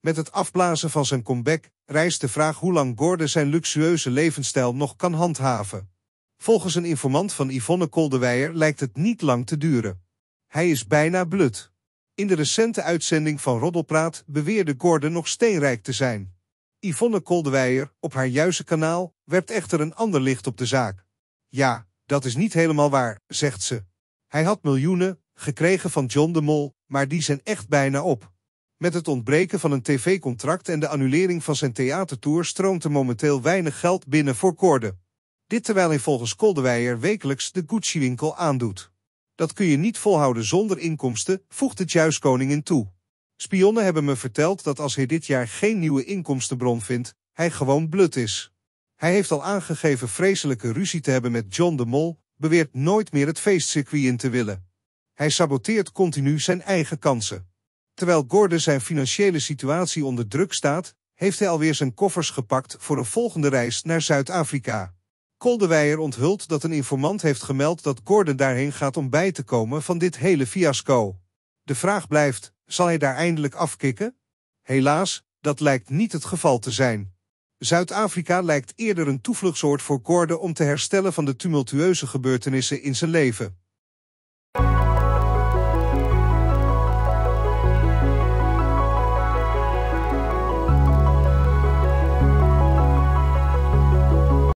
Met het afblazen van zijn comeback rijst de vraag hoe lang Gordon zijn luxueuze levensstijl nog kan handhaven. Volgens een informant van Yvonne Koldewijer lijkt het niet lang te duren. Hij is bijna blut. In de recente uitzending van Roddelpraat beweerde Gordon nog steenrijk te zijn. Yvonne Koldewijer, op haar juiste kanaal, werpt echter een ander licht op de zaak. Ja, dat is niet helemaal waar, zegt ze. Hij had miljoenen, gekregen van John de Mol, maar die zijn echt bijna op. Met het ontbreken van een tv-contract en de annulering van zijn theatertour stroomt er momenteel weinig geld binnen voor Koorden. Dit terwijl hij volgens Koldewijer wekelijks de Gucci-winkel aandoet. Dat kun je niet volhouden zonder inkomsten, voegt de in toe. Spionnen hebben me verteld dat als hij dit jaar geen nieuwe inkomstenbron vindt, hij gewoon blut is. Hij heeft al aangegeven vreselijke ruzie te hebben met John de Mol, beweert nooit meer het feestcircuit in te willen. Hij saboteert continu zijn eigen kansen. Terwijl Gordon zijn financiële situatie onder druk staat, heeft hij alweer zijn koffers gepakt voor een volgende reis naar Zuid-Afrika. Koldewijer onthult dat een informant heeft gemeld dat Gordon daarheen gaat om bij te komen van dit hele fiasco. De vraag blijft, zal hij daar eindelijk afkicken? Helaas, dat lijkt niet het geval te zijn. Zuid-Afrika lijkt eerder een toevluchtsoord voor Gordon om te herstellen van de tumultueuze gebeurtenissen in zijn leven.